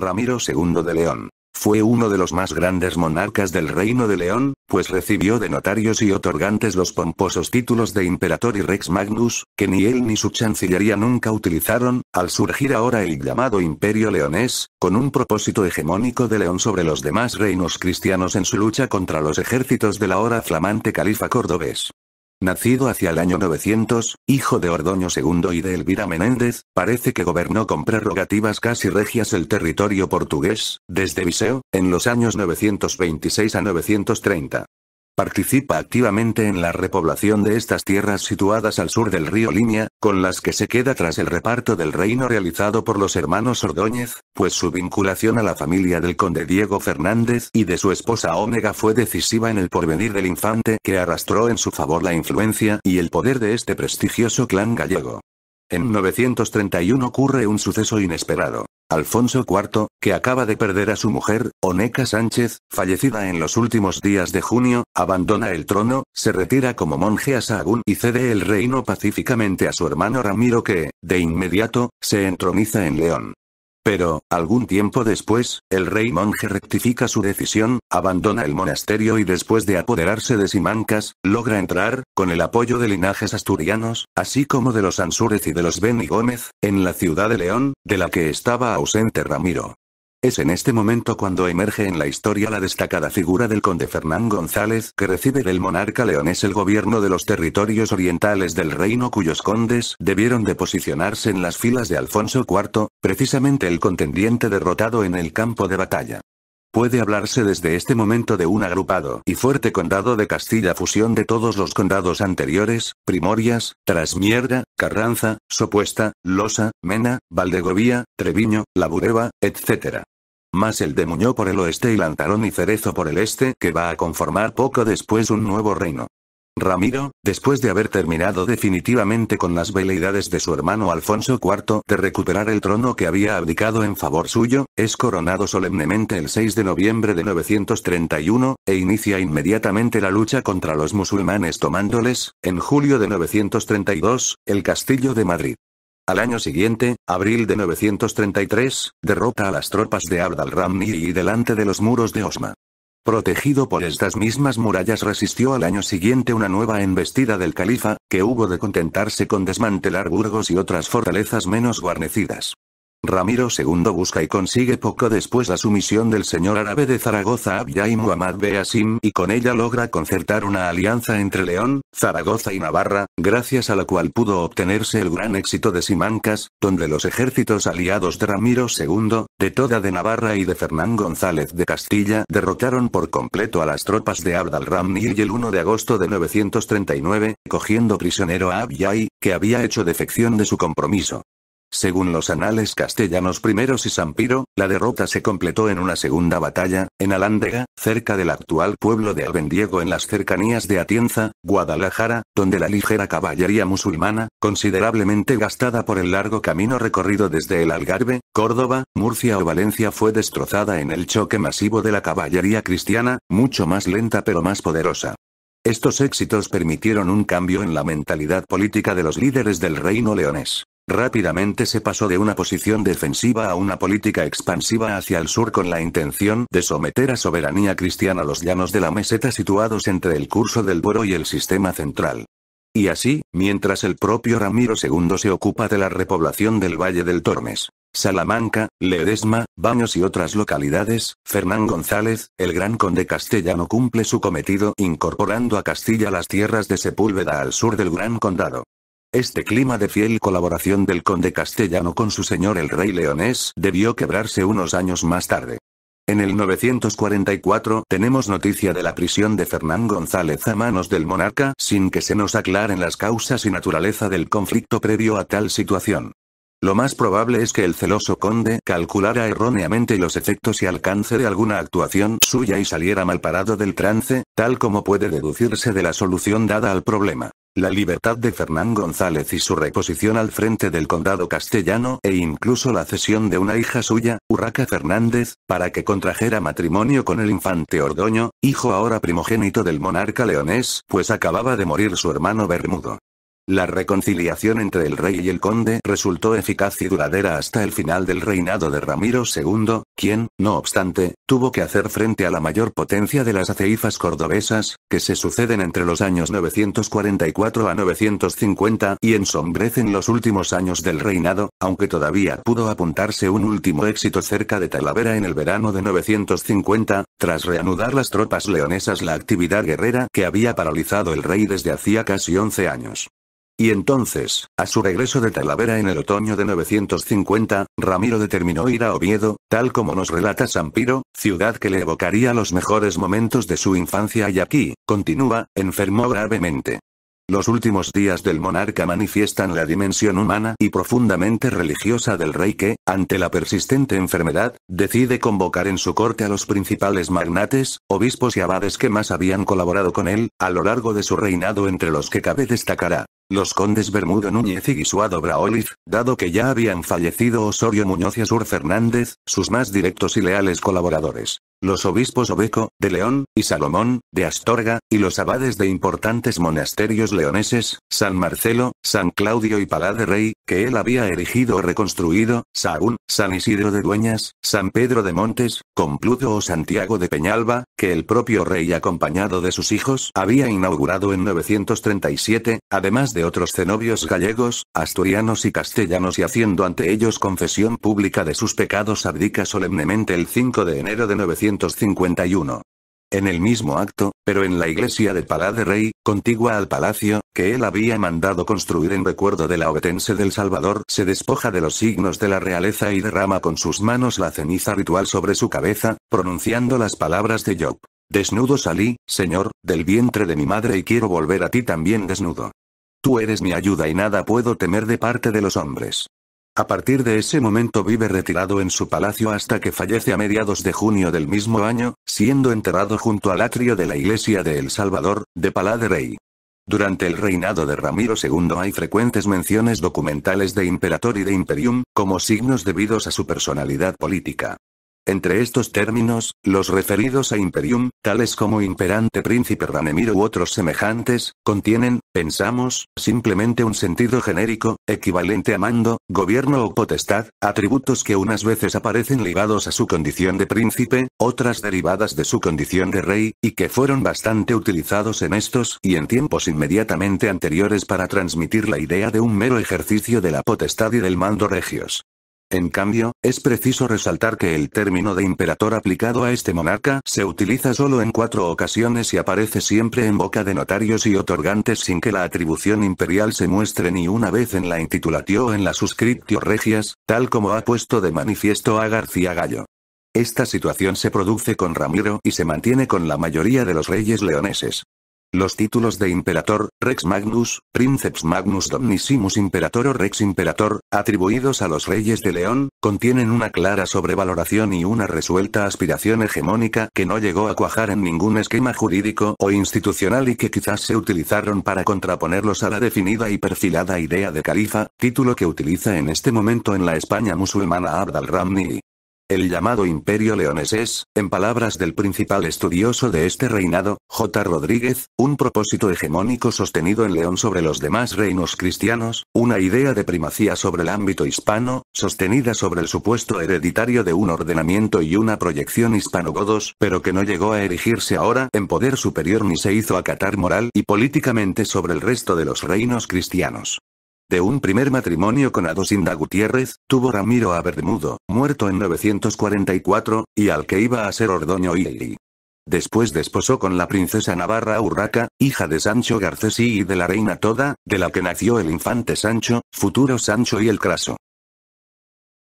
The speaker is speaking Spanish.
Ramiro II de León. Fue uno de los más grandes monarcas del Reino de León, pues recibió de notarios y otorgantes los pomposos títulos de Imperator y Rex Magnus, que ni él ni su chancillería nunca utilizaron, al surgir ahora el llamado Imperio Leonés, con un propósito hegemónico de León sobre los demás reinos cristianos en su lucha contra los ejércitos de la hora flamante califa cordobés. Nacido hacia el año 900, hijo de Ordoño II y de Elvira Menéndez, parece que gobernó con prerrogativas casi regias el territorio portugués, desde Viseo, en los años 926 a 930. Participa activamente en la repoblación de estas tierras situadas al sur del río Línea, con las que se queda tras el reparto del reino realizado por los hermanos Ordóñez, pues su vinculación a la familia del conde Diego Fernández y de su esposa Omega fue decisiva en el porvenir del infante que arrastró en su favor la influencia y el poder de este prestigioso clan gallego. En 931 ocurre un suceso inesperado. Alfonso IV, que acaba de perder a su mujer, Oneca Sánchez, fallecida en los últimos días de junio, abandona el trono, se retira como monje a Sahagún y cede el reino pacíficamente a su hermano Ramiro que, de inmediato, se entroniza en León. Pero, algún tiempo después, el rey monje rectifica su decisión, abandona el monasterio y después de apoderarse de Simancas, logra entrar, con el apoyo de linajes asturianos, así como de los Ansúrez y de los Beni Gómez, en la ciudad de León, de la que estaba ausente Ramiro. Es en este momento cuando emerge en la historia la destacada figura del conde Fernán González que recibe del monarca leonés el gobierno de los territorios orientales del reino cuyos condes debieron de posicionarse en las filas de Alfonso IV, precisamente el contendiente derrotado en el campo de batalla. Puede hablarse desde este momento de un agrupado y fuerte condado de Castilla fusión de todos los condados anteriores, Primorias, Trasmierda, Carranza, Sopuesta, Losa, Mena, Valdegovía, Treviño, Labureva, etc más el de Muñó por el oeste y Lantarón y Cerezo por el este que va a conformar poco después un nuevo reino. Ramiro, después de haber terminado definitivamente con las veleidades de su hermano Alfonso IV de recuperar el trono que había abdicado en favor suyo, es coronado solemnemente el 6 de noviembre de 931, e inicia inmediatamente la lucha contra los musulmanes tomándoles, en julio de 932, el castillo de Madrid. Al año siguiente, abril de 933, derrota a las tropas de Abd al-Ramni y delante de los muros de Osma. Protegido por estas mismas murallas resistió al año siguiente una nueva embestida del califa, que hubo de contentarse con desmantelar Burgos y otras fortalezas menos guarnecidas. Ramiro II busca y consigue poco después la sumisión del señor árabe de Zaragoza Abya Muhammad Beasim y con ella logra concertar una alianza entre León, Zaragoza y Navarra, gracias a la cual pudo obtenerse el gran éxito de Simancas, donde los ejércitos aliados de Ramiro II, de Toda de Navarra y de Fernán González de Castilla derrotaron por completo a las tropas de Abd al y el 1 de agosto de 939, cogiendo prisionero a Abyay, que había hecho defección de su compromiso. Según los anales castellanos primeros y Sampiro, la derrota se completó en una segunda batalla, en Alándega, cerca del actual pueblo de Albendiego en las cercanías de Atienza, Guadalajara, donde la ligera caballería musulmana, considerablemente gastada por el largo camino recorrido desde el Algarve, Córdoba, Murcia o Valencia fue destrozada en el choque masivo de la caballería cristiana, mucho más lenta pero más poderosa. Estos éxitos permitieron un cambio en la mentalidad política de los líderes del reino leonés. Rápidamente se pasó de una posición defensiva a una política expansiva hacia el sur con la intención de someter a soberanía cristiana los llanos de la meseta situados entre el curso del Boro y el sistema central. Y así, mientras el propio Ramiro II se ocupa de la repoblación del Valle del Tormes, Salamanca, Ledesma, Baños y otras localidades, Fernán González, el gran conde castellano cumple su cometido incorporando a Castilla las tierras de Sepúlveda al sur del Gran Condado. Este clima de fiel colaboración del conde castellano con su señor el rey leonés debió quebrarse unos años más tarde. En el 944 tenemos noticia de la prisión de Fernán González a manos del monarca sin que se nos aclaren las causas y naturaleza del conflicto previo a tal situación. Lo más probable es que el celoso conde calculara erróneamente los efectos y alcance de alguna actuación suya y saliera mal parado del trance, tal como puede deducirse de la solución dada al problema. La libertad de Fernán González y su reposición al frente del condado castellano e incluso la cesión de una hija suya, Urraca Fernández, para que contrajera matrimonio con el infante Ordoño, hijo ahora primogénito del monarca leonés, pues acababa de morir su hermano Bermudo. La reconciliación entre el rey y el conde resultó eficaz y duradera hasta el final del reinado de Ramiro II, quien, no obstante, tuvo que hacer frente a la mayor potencia de las aceifas cordobesas, que se suceden entre los años 944 a 950 y ensombrecen los últimos años del reinado, aunque todavía pudo apuntarse un último éxito cerca de Talavera en el verano de 950, tras reanudar las tropas leonesas la actividad guerrera que había paralizado el rey desde hacía casi 11 años. Y entonces, a su regreso de Talavera en el otoño de 950, Ramiro determinó ir a Oviedo, tal como nos relata Sampiro, ciudad que le evocaría los mejores momentos de su infancia y aquí, continúa, enfermó gravemente. Los últimos días del monarca manifiestan la dimensión humana y profundamente religiosa del rey que, ante la persistente enfermedad, decide convocar en su corte a los principales magnates, obispos y abades que más habían colaborado con él, a lo largo de su reinado entre los que cabe destacará, los condes Bermudo Núñez y Guisuado Braoliz, dado que ya habían fallecido Osorio Muñoz y Azur Fernández, sus más directos y leales colaboradores los obispos Obeco, de León, y Salomón, de Astorga, y los abades de importantes monasterios leoneses, San Marcelo, San Claudio y Palá de Rey, que él había erigido o reconstruido, Sahagún, San Isidro de Dueñas, San Pedro de Montes, Compluto o Santiago de Peñalba, que el propio rey acompañado de sus hijos había inaugurado en 937, además de otros cenobios gallegos, asturianos y castellanos y haciendo ante ellos confesión pública de sus pecados abdica solemnemente el 5 de enero de 937. 151. En el mismo acto, pero en la iglesia de Palá de Rey, contigua al palacio, que él había mandado construir en recuerdo de la obetense del Salvador, se despoja de los signos de la realeza y derrama con sus manos la ceniza ritual sobre su cabeza, pronunciando las palabras de Job. Desnudo salí, Señor, del vientre de mi madre y quiero volver a ti también desnudo. Tú eres mi ayuda y nada puedo temer de parte de los hombres. A partir de ese momento vive retirado en su palacio hasta que fallece a mediados de junio del mismo año, siendo enterrado junto al atrio de la iglesia de El Salvador, de Palá Rey. Durante el reinado de Ramiro II hay frecuentes menciones documentales de imperator y de imperium, como signos debidos a su personalidad política. Entre estos términos, los referidos a imperium, tales como imperante príncipe Ranemir u otros semejantes, contienen, pensamos, simplemente un sentido genérico, equivalente a mando, gobierno o potestad, atributos que unas veces aparecen ligados a su condición de príncipe, otras derivadas de su condición de rey, y que fueron bastante utilizados en estos y en tiempos inmediatamente anteriores para transmitir la idea de un mero ejercicio de la potestad y del mando regios. En cambio, es preciso resaltar que el término de imperator aplicado a este monarca se utiliza solo en cuatro ocasiones y aparece siempre en boca de notarios y otorgantes sin que la atribución imperial se muestre ni una vez en la intitulatio o en la suscriptio regias, tal como ha puesto de manifiesto a García Gallo. Esta situación se produce con Ramiro y se mantiene con la mayoría de los reyes leoneses. Los títulos de Imperator, Rex Magnus, Princeps Magnus Domnisimus Imperator o Rex Imperator, atribuidos a los reyes de León, contienen una clara sobrevaloración y una resuelta aspiración hegemónica que no llegó a cuajar en ningún esquema jurídico o institucional y que quizás se utilizaron para contraponerlos a la definida y perfilada idea de califa, título que utiliza en este momento en la España musulmana Abd al-Ramni. El llamado Imperio es, en palabras del principal estudioso de este reinado, J. Rodríguez, un propósito hegemónico sostenido en León sobre los demás reinos cristianos, una idea de primacía sobre el ámbito hispano, sostenida sobre el supuesto hereditario de un ordenamiento y una proyección hispanogodos pero que no llegó a erigirse ahora en poder superior ni se hizo acatar moral y políticamente sobre el resto de los reinos cristianos. De un primer matrimonio con Adosinda Gutiérrez, tuvo Ramiro Aberdemudo, muerto en 944, y al que iba a ser Ordoño Ili. Después desposó con la princesa Navarra Urraca, hija de Sancho Garcés y de la reina Toda, de la que nació el infante Sancho, futuro Sancho y el Craso.